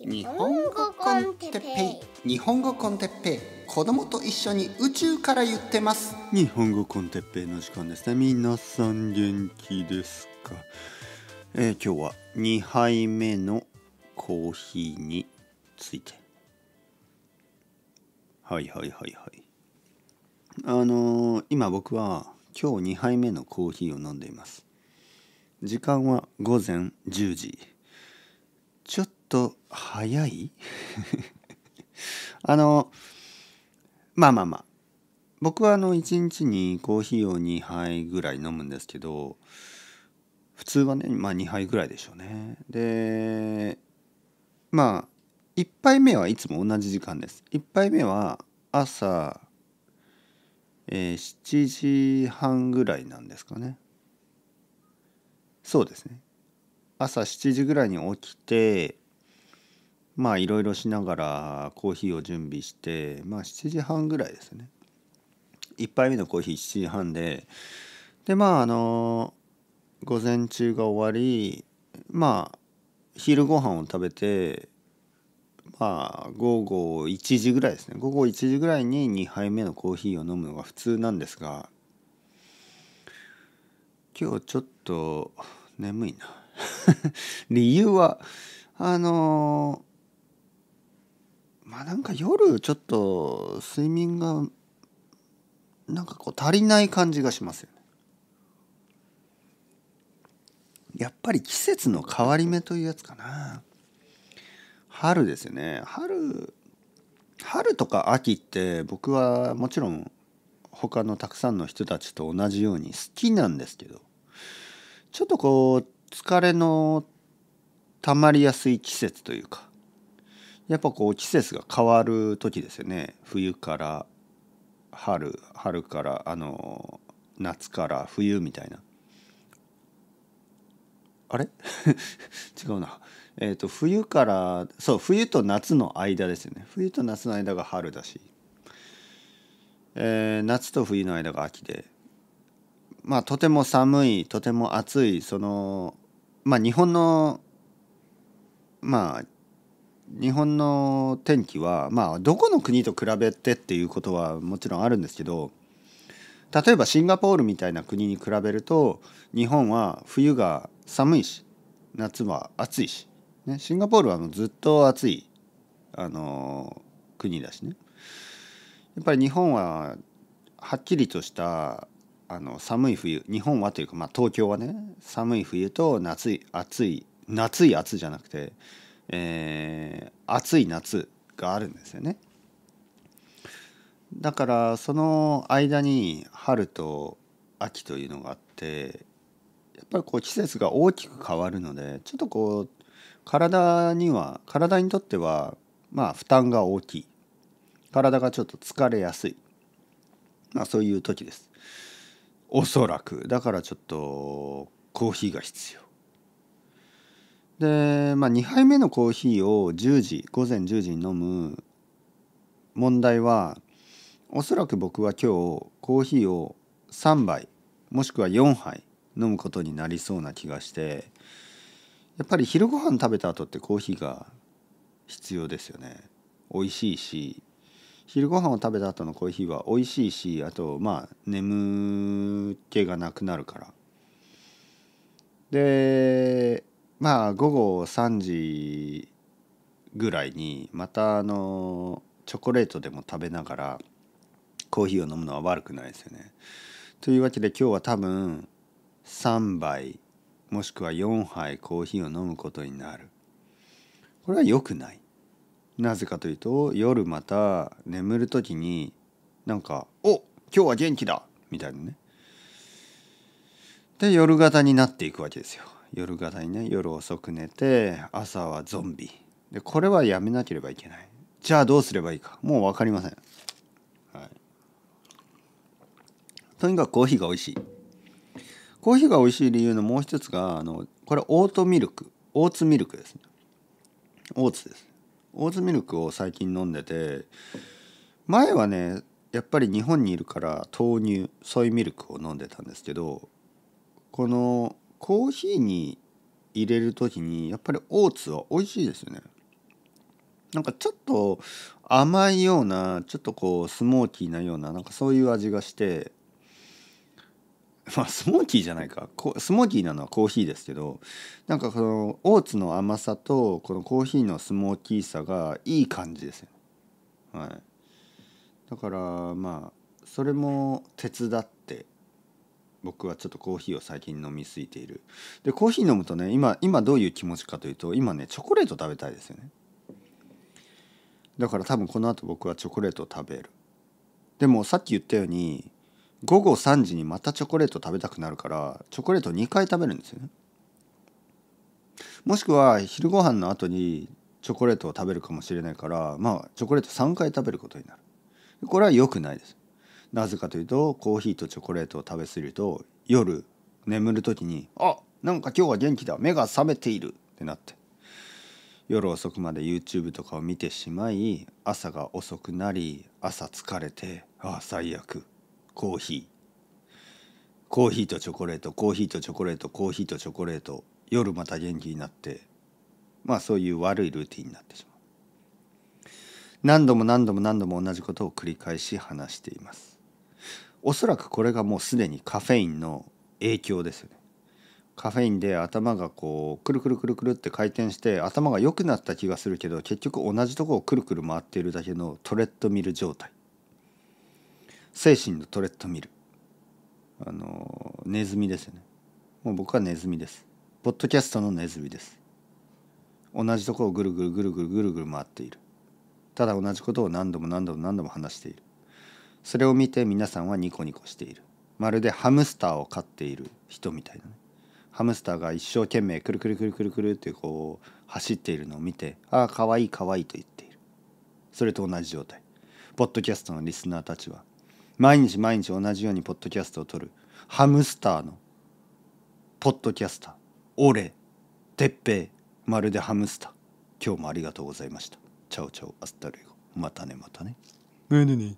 日本語コンテッペイ日本語コンテッペイ子供と一緒に宇宙から言ってます日本語コンテッペイの時間ですね皆さん元気ですか、えー、今日は2杯目のコーヒーについてはいはいはいはいあのー、今僕は今日2杯目のコーヒーを飲んでいます時間は午前10時ちょっと早い あのまあまあまあ僕はあの一日にコーヒーを2杯ぐらい飲むんですけど普通はねまあ2杯ぐらいでしょうねでまあ1杯目はいつも同じ時間です1杯目は朝、えー、7時半ぐらいなんですかねそうですね朝7時ぐらいに起きてまあいろいろしながらコーヒーを準備して、まあ、7時半ぐらいですね1杯目のコーヒー7時半ででまああの午前中が終わりまあ昼ご飯を食べてまあ午後1時ぐらいですね午後1時ぐらいに2杯目のコーヒーを飲むのが普通なんですが今日ちょっと眠いな 理由はあのまあなんか夜ちょっと睡眠がなんかこう足りない感じがしますよね。やっぱり季節の変わり目というやつかな。春ですよね。春、春とか秋って僕はもちろん他のたくさんの人たちと同じように好きなんですけど、ちょっとこう疲れの溜まりやすい季節というか、やっぱこう季節が変わる時ですよね冬から春春からあの夏から冬みたいなあれ 違うなえっ、ー、と冬からそう冬と夏の間ですよね冬と夏の間が春だし、えー、夏と冬の間が秋でまあとても寒いとても暑いそのまあ日本のまあ日本の天気はまあどこの国と比べてっていうことはもちろんあるんですけど例えばシンガポールみたいな国に比べると日本は冬が寒いし夏は暑いし、ね、シンガポールはもうずっと暑い、あの国だしねやっぱり日本ははっきりとしたあの寒い冬日本はというか、まあ、東京はね寒い冬と夏い暑い夏い暑じゃなくてえー、暑い夏があるんですよね。だからその間に春と秋というのがあってやっぱりこう季節が大きく変わるのでちょっとこう体には体にとってはまあ負担が大きい体がちょっと疲れやすい、まあ、そういう時ですおそらくだからちょっとコーヒーが必要で、まあ、2杯目のコーヒーを10時午前10時に飲む問題はおそらく僕は今日コーヒーを3杯もしくは4杯飲むことになりそうな気がしてやっぱり昼ご飯食べた後ってコーヒーが必要ですよね美味しいし昼ご飯を食べた後のコーヒーは美味しいしあとまあ眠気がなくなるからでまあ午後3時ぐらいにまたあのチョコレートでも食べながらコーヒーを飲むのは悪くないですよね。というわけで今日は多分3杯もしくは4杯コーヒーを飲むことになる。これは良くない。なぜかというと夜また眠る時になんか「お今日は元気だ!」みたいなね。で夜型になっていくわけですよ。夜型にね夜遅く寝て朝はゾンビでこれはやめなければいけないじゃあどうすればいいかもう分かりません、はい、とにかくコーヒーが美味しいコーヒーが美味しい理由のもう一つがあのこれオートミルクオーツミルクですねオーツですオーツミルクを最近飲んでて前はねやっぱり日本にいるから豆乳ソイミルクを飲んでたんですけどこのコーヒーに入れる時にやっぱりオーツは美味しいですよね。なんかちょっと甘いようなちょっとこうスモーキーなようななんかそういう味がしてまあスモーキーじゃないかスモーキーなのはコーヒーですけどなんかこのオーツの甘さとこのコーヒーのスモーキーさがいい感じですよね。はい、だからまあそれも手伝って。僕はちょっとコーヒーを最近飲みすぎているでコーヒー飲むとね今今どういう気持ちかというと今ねチョコレート食べたいですよねだから多分この後僕はチョコレートを食べるでもさっき言ったように午後3時にまたチョコレート食べたくなるからチョコレート2回食べるんですよねもしくは昼ご飯の後にチョコレートを食べるかもしれないからまあチョコレート3回食べることになるこれは良くないですなぜかというとコーヒーとチョコレートを食べ過ぎると夜眠る時に「あなんか今日は元気だ目が覚めている」ってなって夜遅くまで YouTube とかを見てしまい朝が遅くなり朝疲れて「ああ最悪コーヒー」コーヒーとチョコレートコーヒーとチョコレートコーヒーとチョコレート夜また元気になってまあそういう悪いルーティンになってしまう何度も何度も何度も同じことを繰り返し話していますおそらくこれがもうすでにカフェインの影響ですよね。カフェインで頭がこうくるくるくるくるって回転して頭が良くなった気がするけど結局同じとこをくるくる回っているだけのトレッドミル状態精神のトレッドミルあのネズミですよねもう僕はネズミですポッドキャストのネズミです同じとこをぐるぐるぐるぐるぐるぐる回っているただ同じことを何度も何度も何度も話しているそれを見て皆さんはニコニコしているまるでハムスターを飼っている人みたいなねハムスターが一生懸命くるくるくるくるくるってこう走っているのを見て「ああかわいいかわいい」と言っているそれと同じ状態ポッドキャストのリスナーたちは毎日毎日同じようにポッドキャストを撮るハムスターのポッドキャスター俺てっぺいまるでハムスター今日もありがとうございましたチャオチャオアスタルエゴまたねまたねねねね